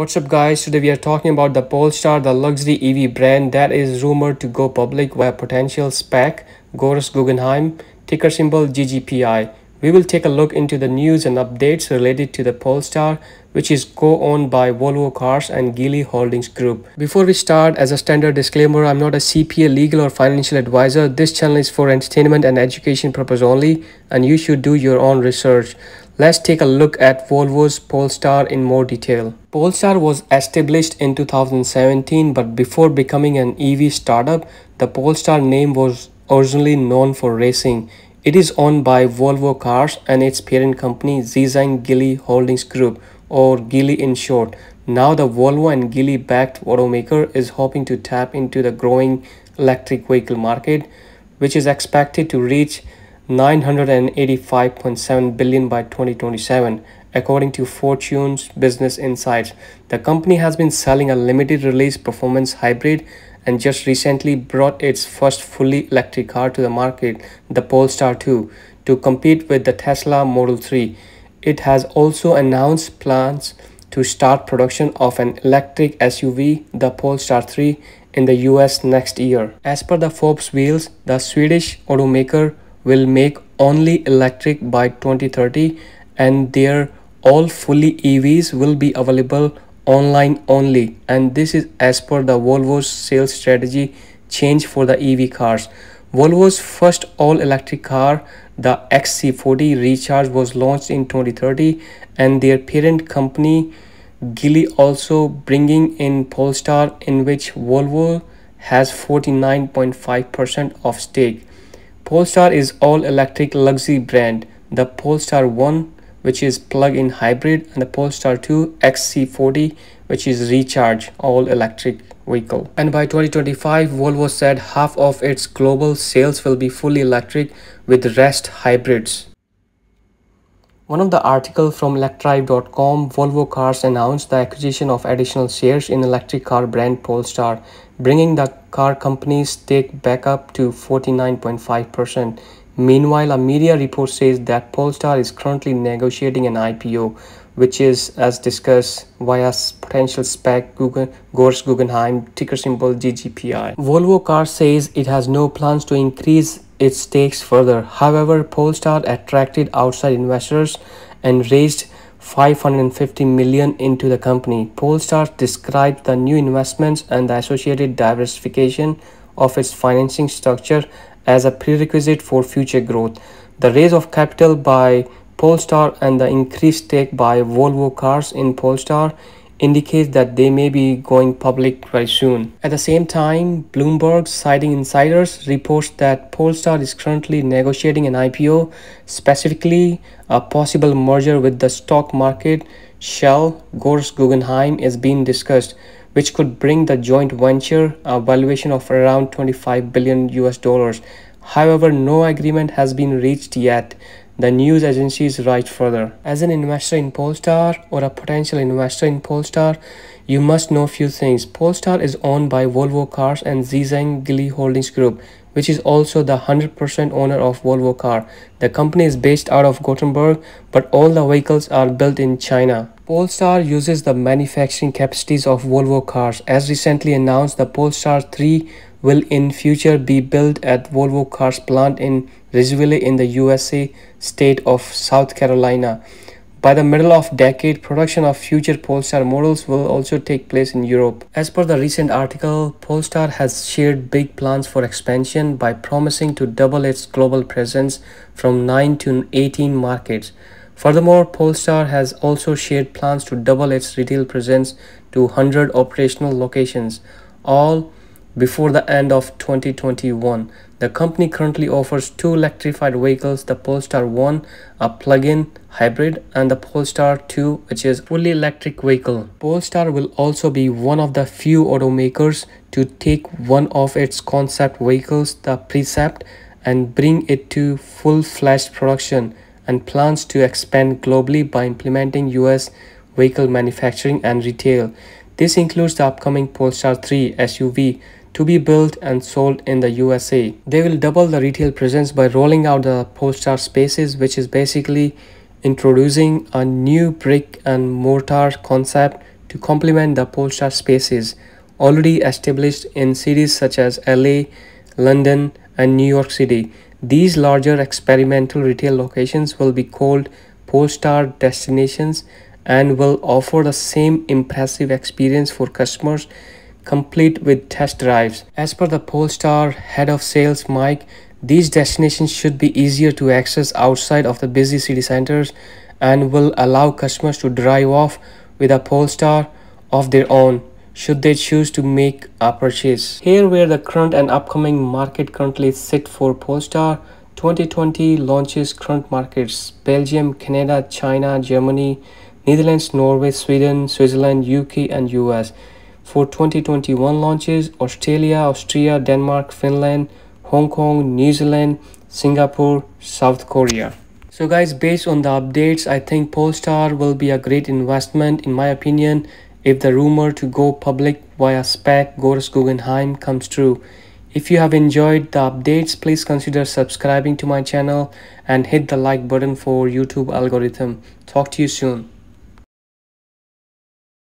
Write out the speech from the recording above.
What's up guys, today we are talking about the Polestar, the luxury EV brand that is rumored to go public via potential SPAC, Goros Guggenheim, ticker symbol GGPI. We will take a look into the news and updates related to the Polestar, which is co-owned by Volvo Cars and Geely Holdings Group. Before we start, as a standard disclaimer, I'm not a CPA, legal or financial advisor. This channel is for entertainment and education purpose only, and you should do your own research. Let's take a look at Volvo's Polestar in more detail. Polestar was established in 2017, but before becoming an EV startup, the Polestar name was originally known for racing. It is owned by Volvo Cars and its parent company Zizang Gili Holdings Group or Gili, in short. Now the Volvo and gili backed automaker is hoping to tap into the growing electric vehicle market which is expected to reach 985.7 billion by 2027 according to Fortune's Business Insights. The company has been selling a limited release performance hybrid and just recently brought its first fully electric car to the market, the Polestar 2, to compete with the Tesla Model 3. It has also announced plans to start production of an electric SUV, the Polestar 3, in the US next year. As per the Forbes Wheels, the Swedish automaker will make only electric by 2030 and their all fully EVs will be available online only and this is as per the Volvo's sales strategy change for the EV cars. Volvo's first all-electric car, the XC40 Recharge was launched in 2030 and their parent company Geely also bringing in Polestar in which Volvo has 49.5% of stake. Polestar is all-electric luxury brand. The Polestar 1 which is plug-in hybrid and the Polestar 2 XC40 which is recharge all electric vehicle. And by 2025 Volvo said half of its global sales will be fully electric with rest hybrids. One of the article from electrive.com Volvo Cars announced the acquisition of additional shares in electric car brand Polestar bringing the car company's stake back up to 49.5% Meanwhile, a media report says that Polestar is currently negotiating an IPO, which is, as discussed, via potential spec Guggen, Gors Guggenheim, ticker symbol GGPI. Volvo Car says it has no plans to increase its stakes further. However, Polestar attracted outside investors and raised 550 million into the company. Polestar described the new investments and the associated diversification of its financing structure as a prerequisite for future growth. The raise of capital by Polestar and the increased stake by Volvo Cars in Polestar indicates that they may be going public very soon. At the same time, Bloomberg, citing insiders, reports that Polestar is currently negotiating an IPO, specifically a possible merger with the stock market. Shell, Gores Guggenheim is being discussed which could bring the joint venture a valuation of around 25 billion US dollars. However, no agreement has been reached yet. The news agencies write further. As an investor in Polestar or a potential investor in Polestar, you must know a few things. Polestar is owned by Volvo Cars and Zizang Gili Holdings Group, which is also the 100% owner of Volvo Car. The company is based out of Gothenburg, but all the vehicles are built in China. Polestar uses the manufacturing capacities of Volvo cars. As recently announced, the Polestar 3 will in future be built at Volvo Cars plant in Ridgeville in the USA state of South Carolina. By the middle of decade, production of future Polestar models will also take place in Europe. As per the recent article, Polestar has shared big plans for expansion by promising to double its global presence from 9 to 18 markets. Furthermore, Polestar has also shared plans to double its retail presence to 100 operational locations, all before the end of 2021. The company currently offers two electrified vehicles, the Polestar 1, a plug-in hybrid, and the Polestar 2, which is fully electric vehicle. Polestar will also be one of the few automakers to take one of its concept vehicles, the Precept, and bring it to full-fledged production and plans to expand globally by implementing US vehicle manufacturing and retail. This includes the upcoming Polestar 3 SUV to be built and sold in the USA. They will double the retail presence by rolling out the Polestar Spaces which is basically introducing a new brick and mortar concept to complement the Polestar Spaces already established in cities such as LA, London and New York City. These larger experimental retail locations will be called Polestar destinations and will offer the same impressive experience for customers complete with test drives. As per the Polestar head of sales Mike, these destinations should be easier to access outside of the busy city centers and will allow customers to drive off with a Polestar of their own should they choose to make a purchase. Here where the current and upcoming market currently sit for Polestar, 2020 launches current markets Belgium, Canada, China, Germany, Netherlands, Norway, Sweden, Switzerland, UK and US. For 2021 launches Australia, Austria, Denmark, Finland, Hong Kong, New Zealand, Singapore, South Korea. So guys, based on the updates, I think Polestar will be a great investment in my opinion if the rumor to go public via SPAC Goris Guggenheim comes true. If you have enjoyed the updates, please consider subscribing to my channel and hit the like button for YouTube algorithm. Talk to you soon.